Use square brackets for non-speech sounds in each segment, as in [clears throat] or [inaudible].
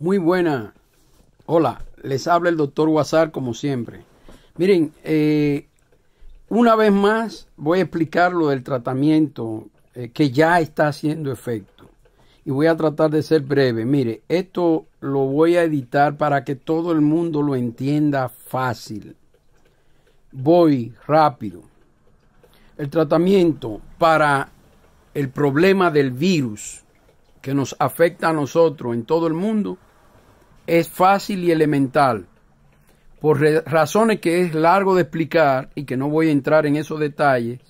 Muy buena. Hola, les habla el doctor Guasar como siempre. Miren, eh, una vez más voy a explicar lo del tratamiento eh, que ya está haciendo efecto. Y voy a tratar de ser breve. Mire, esto lo voy a editar para que todo el mundo lo entienda fácil. Voy rápido. El tratamiento para el problema del virus que nos afecta a nosotros en todo el mundo es fácil y elemental. Por razones que es largo de explicar y que no voy a entrar en esos detalles,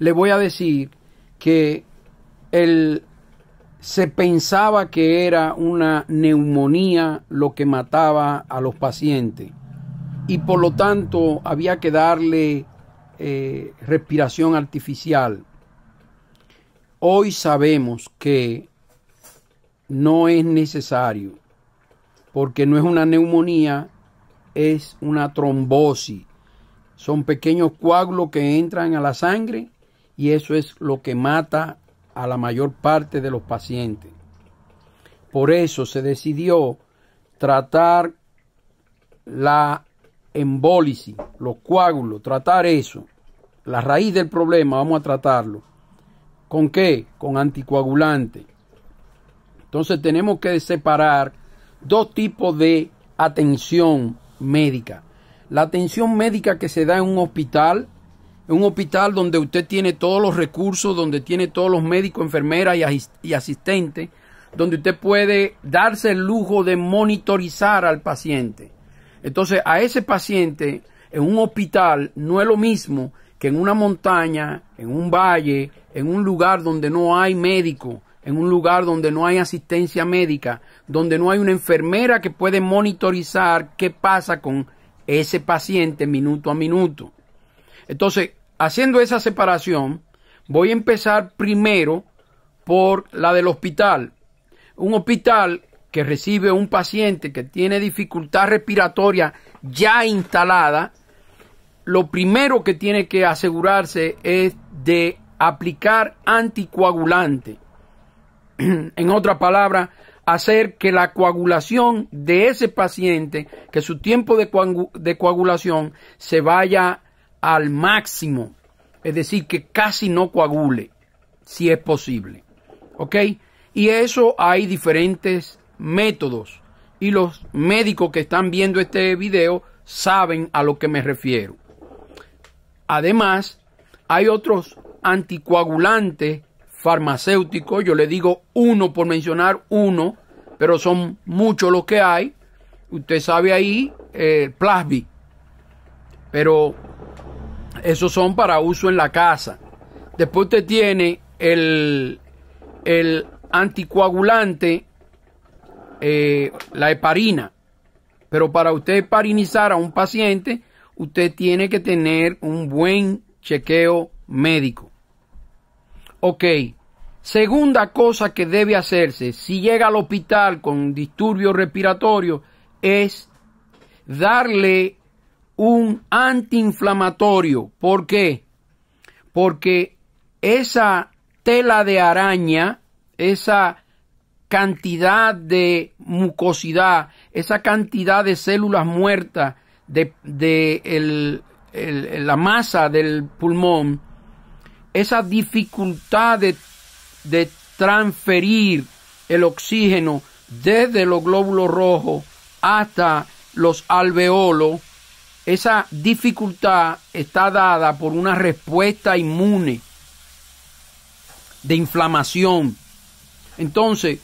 le voy a decir que el, se pensaba que era una neumonía lo que mataba a los pacientes y por lo tanto había que darle eh, respiración artificial. Hoy sabemos que no es necesario, porque no es una neumonía, es una trombosis. Son pequeños coágulos que entran a la sangre y eso es lo que mata a la mayor parte de los pacientes. Por eso se decidió tratar la embólisis, los coágulos, tratar eso. La raíz del problema vamos a tratarlo. ¿Con qué? Con anticoagulante. Entonces tenemos que separar dos tipos de atención médica. La atención médica que se da en un hospital, en un hospital donde usted tiene todos los recursos, donde tiene todos los médicos, enfermeras y asistentes, donde usted puede darse el lujo de monitorizar al paciente. Entonces, a ese paciente en un hospital no es lo mismo que en una montaña, en un valle, en un lugar donde no hay médico, en un lugar donde no hay asistencia médica, donde no hay una enfermera que puede monitorizar qué pasa con ese paciente minuto a minuto. Entonces, haciendo esa separación, voy a empezar primero por la del hospital. Un hospital que recibe un paciente que tiene dificultad respiratoria ya instalada, lo primero que tiene que asegurarse es de aplicar anticoagulante. [clears throat] en otra palabra, hacer que la coagulación de ese paciente, que su tiempo de, de coagulación se vaya al máximo, es decir, que casi no coagule, si es posible. ¿Ok? Y eso hay diferentes métodos y los médicos que están viendo este video saben a lo que me refiero. Además, hay otros anticoagulantes farmacéutico yo le digo uno por mencionar uno, pero son muchos los que hay. Usted sabe ahí, el eh, Plasby, pero esos son para uso en la casa. Después usted tiene el, el anticoagulante, eh, la heparina. Pero para usted heparinizar a un paciente, usted tiene que tener un buen chequeo médico. Ok, segunda cosa que debe hacerse si llega al hospital con disturbio respiratorio es darle un antiinflamatorio. ¿Por qué? Porque esa tela de araña, esa cantidad de mucosidad, esa cantidad de células muertas de, la masa del pulmón, esa dificultad de, transferir el oxígeno desde los glóbulos rojos hasta los alveolos, esa dificultad está dada por una respuesta inmune de inflamación. Entonces,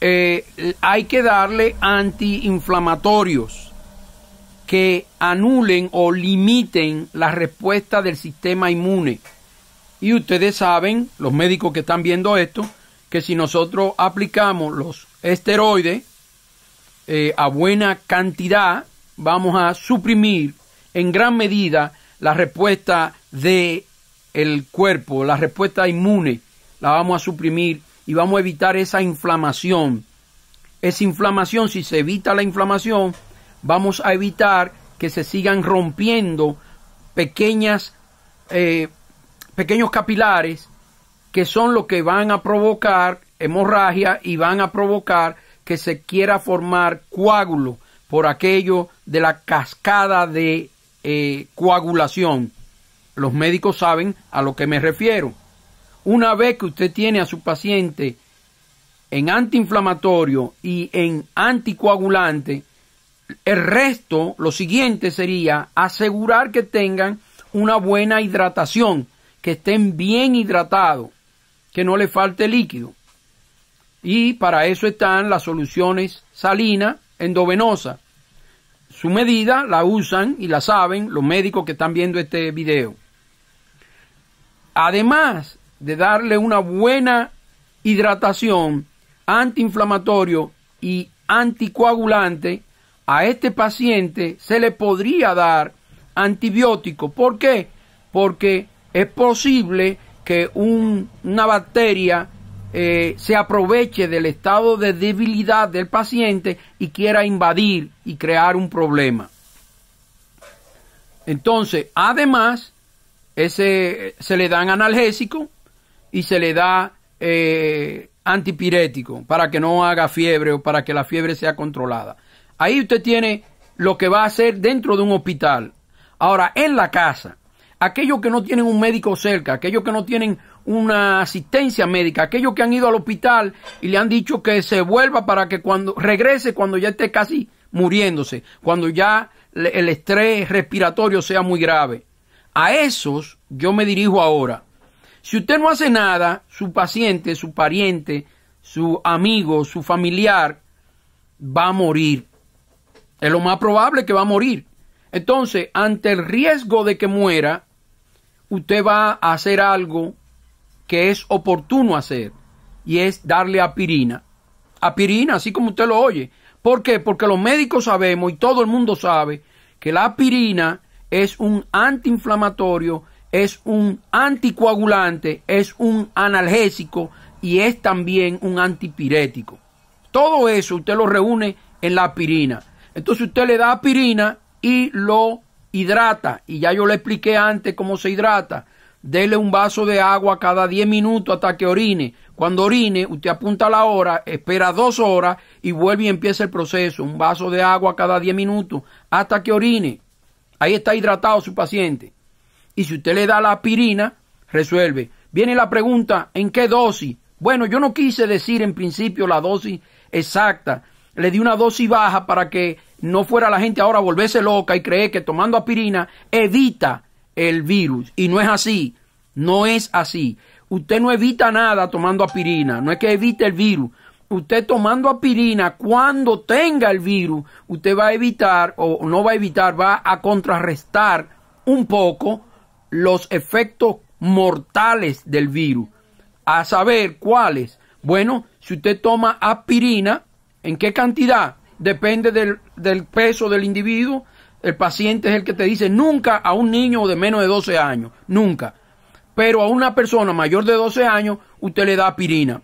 eh, hay que darle antiinflamatorios que anulen o limiten la respuesta del sistema inmune. Y ustedes saben, los médicos que están viendo esto, que si nosotros aplicamos los esteroides eh, a buena cantidad, vamos a suprimir en gran medida la respuesta de el cuerpo, la respuesta inmune, la vamos a suprimir y vamos a evitar esa inflamación. Esa inflamación, si se evita la inflamación, vamos a evitar que se sigan rompiendo pequeñas eh, pequeños capilares que son los que van a provocar hemorragia y van a provocar que se quiera formar coágulo por aquello de la cascada de eh, coagulación. Los médicos saben a lo que me refiero. Una vez que usted tiene a su paciente en antiinflamatorio y en anticoagulante, el resto, lo siguiente sería asegurar que tengan una buena hidratación que estén bien hidratados, que no le falte líquido. Y para eso están las soluciones salinas endovenosas. Su medida la usan y la saben los médicos que están viendo este video. Además de darle una buena hidratación, antiinflamatorio y anticoagulante, a este paciente se le podría dar antibiótico. ¿Por qué? Porque es posible que una bacteria eh, se aproveche del estado de debilidad del paciente y quiera invadir y crear un problema. Entonces, además, se le dan analgésico y se le da eh, antipirético para que no haga fiebre o para que la fiebre sea controlada. Ahí usted tiene lo que va a hacer dentro de un hospital. Ahora, en la casa, aquellos que no tienen un médico cerca, aquellos que no tienen una asistencia médica, aquellos que han ido al hospital y le han dicho que se vuelva para que cuando regrese, cuando ya esté casi muriéndose, cuando ya el estrés respiratorio sea muy grave. A esos yo me dirijo ahora. Si usted no hace nada, su paciente, su pariente, su amigo, su familiar, va a morir. Es lo más probable que va a morir. Entonces, ante el riesgo de que muera, usted va a hacer algo que es oportuno hacer y es darle apirina. Apirina, así como usted lo oye. ¿Por qué? Porque los médicos sabemos y todo el mundo sabe que la aspirina es un antiinflamatorio, es un anticoagulante, es un analgésico y es también un antipirético. Todo eso usted lo reúne en la aspirina. Entonces usted le da aspirina y lo hidrata, y ya yo le expliqué antes cómo se hidrata. Dele un vaso de agua cada 10 minutos hasta que orine. Cuando orine, usted apunta la hora, espera dos horas y vuelve y empieza el proceso. Un vaso de agua cada 10 minutos hasta que orine. Ahí está hidratado su paciente. Y si usted le da la aspirina, resuelve. Viene la pregunta, ¿en qué dosis? Bueno, yo no quise decir en principio la dosis exacta, le di una dosis baja para que no fuera la gente ahora volverse loca y creer que tomando aspirina evita el virus. Y no es así, no es así. Usted no evita nada tomando aspirina, no es que evite el virus. Usted tomando aspirina, cuando tenga el virus, usted va a evitar o no va a evitar, va a contrarrestar un poco los efectos mortales del virus. A saber cuáles. Bueno, si usted toma aspirina, ¿En qué cantidad? Depende del, peso del individuo. El paciente es el que te dice nunca a un niño de menos de 12 años, nunca. Pero a una persona mayor de 12 años, usted le da pirina.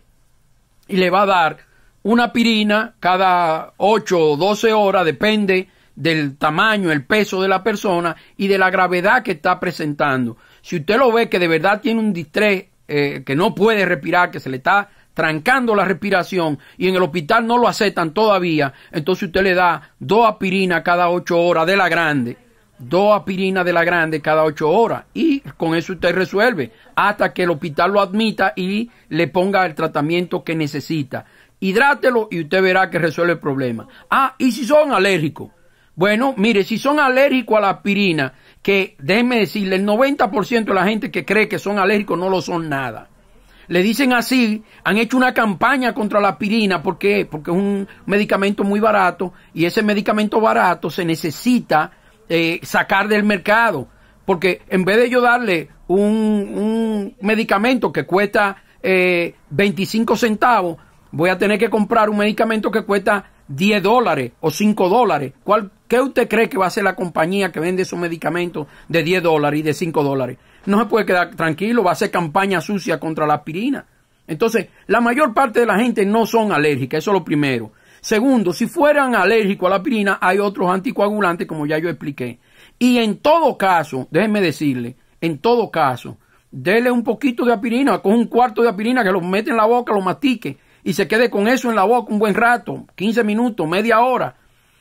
Y le va a dar una pirina cada 8 o 12 horas, depende del tamaño, el peso de la persona y de la gravedad que está presentando. Si usted lo ve que de verdad tiene un distrés, eh, que no puede respirar, que se le está trancando la respiración y en el hospital no lo aceptan todavía, entonces usted le da dos aspirinas cada ocho horas de la grande, dos aspirinas de la grande cada ocho horas y con eso usted resuelve hasta que el hospital lo admita y le ponga el tratamiento que necesita. Hidrátelo y usted verá que resuelve el problema. Ah, y si son alérgicos. Bueno, mire, si son alérgicos a la aspirina, que déjeme decirle, el 90% de la gente que cree que son alérgicos no lo son nada le dicen así, han hecho una campaña contra la aspirina, ¿por qué? Porque es un medicamento muy barato y ese medicamento barato se necesita eh, sacar del mercado, porque en vez de yo darle un, medicamento que cuesta 25 eh, centavos, voy a tener que comprar un medicamento que cuesta 10 dólares o 5 dólares. ¿Cuál, ¿Qué usted cree que va a hacer la compañía que vende esos medicamentos de 10 dólares y de 5 dólares? no se puede quedar tranquilo, va a hacer campaña sucia contra la aspirina. Entonces, la mayor parte de la gente no son alérgicas, eso es lo primero. Segundo, si fueran alérgicos a la aspirina, hay otros anticoagulantes, como ya yo expliqué. Y en todo caso, déjenme decirle, en todo caso, dele un poquito de aspirina, con un cuarto de aspirina que lo mete en la boca, lo matique, y se quede con eso en la boca un buen rato, 15 minutos, media hora.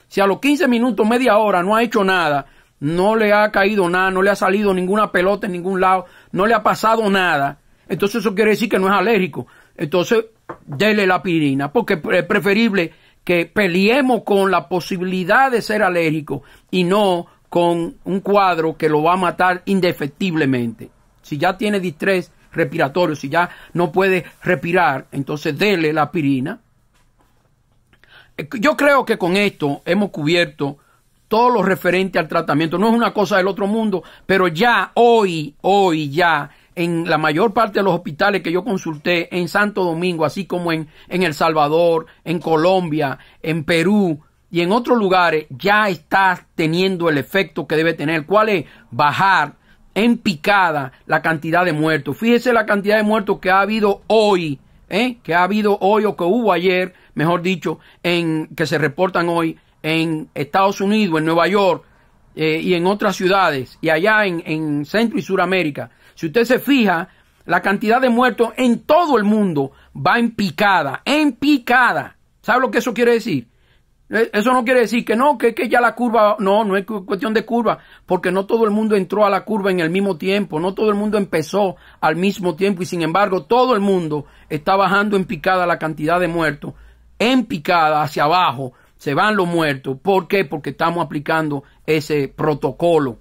Si a los 15 minutos, media hora no ha hecho nada, no le ha caído nada, no le ha salido ninguna pelota en ningún lado, no le ha pasado nada. Entonces eso quiere decir que no es alérgico. Entonces, dele la pirina, porque es preferible que peleemos con la posibilidad de ser alérgico y no con un cuadro que lo va a matar indefectiblemente. Si ya tiene distrés respiratorio, si ya no puede respirar, entonces dele la pirina. Eh, yo creo que con esto hemos cubierto todo lo referente al tratamiento. No es una cosa del otro mundo, pero ya hoy, hoy ya, en la mayor parte de los hospitales que yo consulté en Santo Domingo, así como en, en El Salvador, en Colombia, en Perú y en otros lugares, ya está teniendo el efecto que debe tener. ¿Cuál es? Bajar en picada la cantidad de muertos. Fíjese la cantidad de muertos que ha habido hoy, ¿eh? que ha habido hoy o que hubo ayer, mejor dicho, en que se reportan hoy en Estados Unidos, en Nueva York eh, y en otras ciudades, y allá en, Centro y Suramérica. Si usted se fija, la cantidad de muertos en todo el mundo va en picada, en picada. ¿Sabe lo que eso quiere decir? Eh, eso no quiere decir que no, que, que, ya la curva, no, no es cuestión de curva, porque no todo el mundo entró a la curva en el mismo tiempo, no todo el mundo empezó al mismo tiempo y sin embargo todo el mundo está bajando en picada la cantidad de muertos, en picada hacia abajo, se van los muertos. ¿Por qué? Porque estamos aplicando ese protocolo.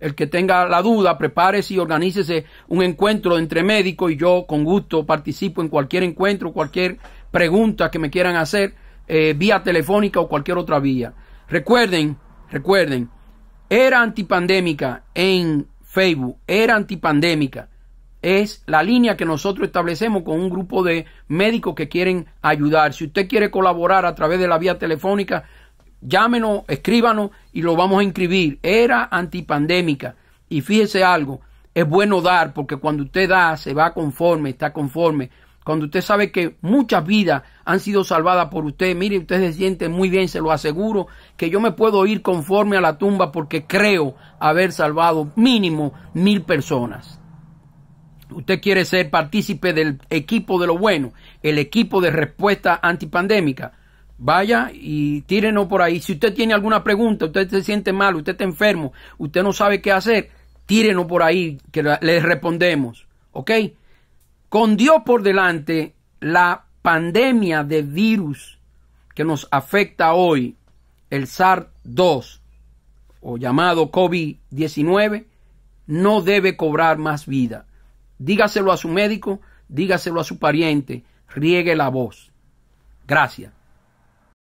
El que tenga la duda, prepárese y organícese un encuentro entre médicos y yo con gusto participo en cualquier encuentro, cualquier pregunta que me quieran hacer, eh, vía telefónica o cualquier otra vía. Recuerden, recuerden, era antipandémica en Facebook, era antipandémica es la línea que nosotros establecemos con un grupo de médicos que quieren ayudar. Si usted quiere colaborar a través de la vía telefónica, llámenos, escríbanos y lo vamos a inscribir. Era antipandémica. Y fíjese algo, es bueno dar porque cuando usted da se va conforme, está conforme. Cuando usted sabe que muchas vidas han sido salvadas por usted, mire, usted se siente muy bien, se lo aseguro, que yo me puedo ir conforme a la tumba porque creo haber salvado mínimo mil personas. Usted quiere ser partícipe del equipo de lo bueno, el equipo de respuesta antipandémica. Vaya y tírenos por ahí. Si usted tiene alguna pregunta, usted se siente mal, usted está enfermo, usted no sabe qué hacer, tírenos por ahí que le respondemos. ¿Ok? Con Dios por delante, la pandemia de virus que nos afecta hoy, el SARS-2, o llamado COVID-19, no debe cobrar más vida. Dígaselo a su médico, dígaselo a su pariente, riegue la voz. Gracias.